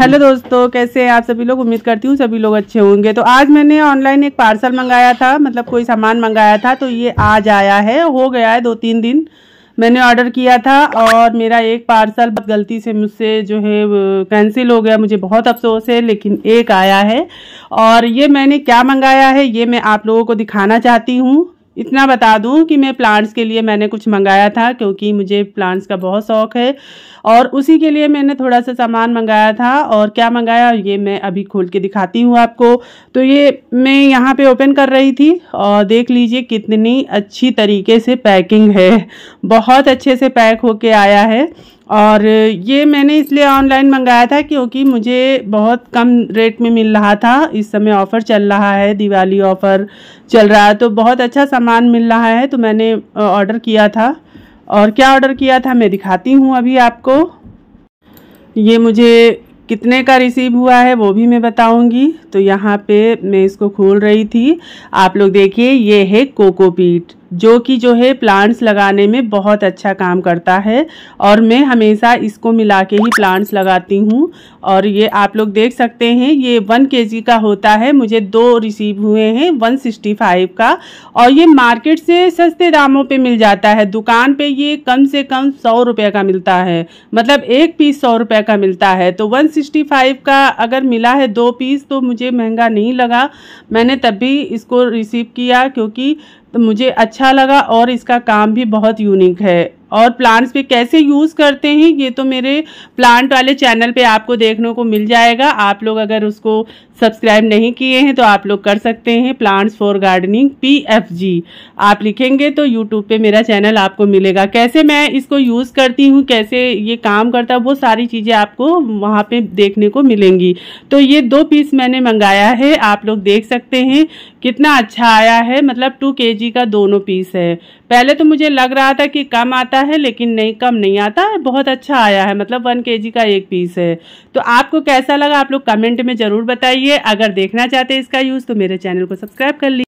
hello दोस्तों कैसे हैं आप सभी लोग उम्मीद करती हूँ सभी लोग अच्छे होंगे तो आज मैंने ऑनलाइन एक पार्सल मंगाया था मतलब कोई सामान मंगाया था तो ये आज आया है हो गया है दो तीन दिन मैंने ऑर्डर किया था और मेरा एक पार्सल गलती से मुझसे जो है कैंसिल हो गया मुझे बहुत अफसोस है लेकिन एक आया है और ये मैंने क्या मंगाया है ये मैं आप लोगों को दिखाना चाहती हूँ इतना बता दूं कि मैं प्लांट्स के लिए मैंने कुछ मंगाया था क्योंकि मुझे प्लांट्स का बहुत शौक है और उसी के लिए मैंने थोड़ा सा सामान मंगाया था और क्या मंगाया ये मैं अभी खोल के दिखाती हूँ आपको तो ये मैं यहाँ पे ओपन कर रही थी और देख लीजिए कितनी अच्छी तरीके से पैकिंग है बहुत अच्छे से पैक होके आया है और ये मैंने इसलिए ऑनलाइन मंगाया था क्योंकि मुझे बहुत कम रेट में मिल रहा था इस समय ऑफ़र चल रहा है दिवाली ऑफ़र चल रहा है तो बहुत अच्छा सामान मिल रहा है तो मैंने ऑर्डर किया था और क्या ऑर्डर किया था मैं दिखाती हूँ अभी आपको ये मुझे कितने का रिसीव हुआ है वो भी मैं बताऊंगी तो यहाँ पे मैं इसको खोल रही थी आप लोग देखिए ये है कोकोपीट जो कि जो है प्लांट्स लगाने में बहुत अच्छा काम करता है और मैं हमेशा इसको मिला के ही प्लांट्स लगाती हूँ और ये आप लोग देख सकते हैं ये वन के का होता है मुझे दो रिसीव हुए हैं वन सिक्सटी फाइव का और ये मार्केट से सस्ते दामों पे मिल जाता है दुकान पे ये कम से कम सौ रुपये का मिलता है मतलब एक पीस सौ रुपये का मिलता है तो वन सिक्सटी फाइव का अगर मिला है दो पीस तो मुझे महंगा नहीं लगा मैंने तब भी इसको रिसीव किया क्योंकि तो मुझे अच्छा लगा और इसका काम भी बहुत यूनिक है और प्लांट्स पे कैसे यूज़ करते हैं ये तो मेरे प्लांट वाले चैनल पे आपको देखने को मिल जाएगा आप लोग अगर उसको सब्सक्राइब नहीं किए हैं तो आप लोग कर सकते हैं plants for gardening P F G आप लिखेंगे तो यूट्यूब पे मेरा चैनल आपको मिलेगा कैसे मैं इसको यूज़ करती हूँ कैसे ये काम करता है वो सारी चीज़ें आपको वहाँ पर देखने को मिलेंगी तो ये दो पीस मैंने मंगाया है आप लोग देख सकते हैं कितना अच्छा आया है मतलब टू के का दोनों पीस है पहले तो मुझे लग रहा था कि कम आता है लेकिन नहीं कम नहीं आता है बहुत अच्छा आया है मतलब वन के का एक पीस है तो आपको कैसा लगा आप लोग कमेंट में ज़रूर बताइए अगर देखना चाहते हैं इसका यूज़ तो मेरे चैनल को सब्सक्राइब कर लीजिए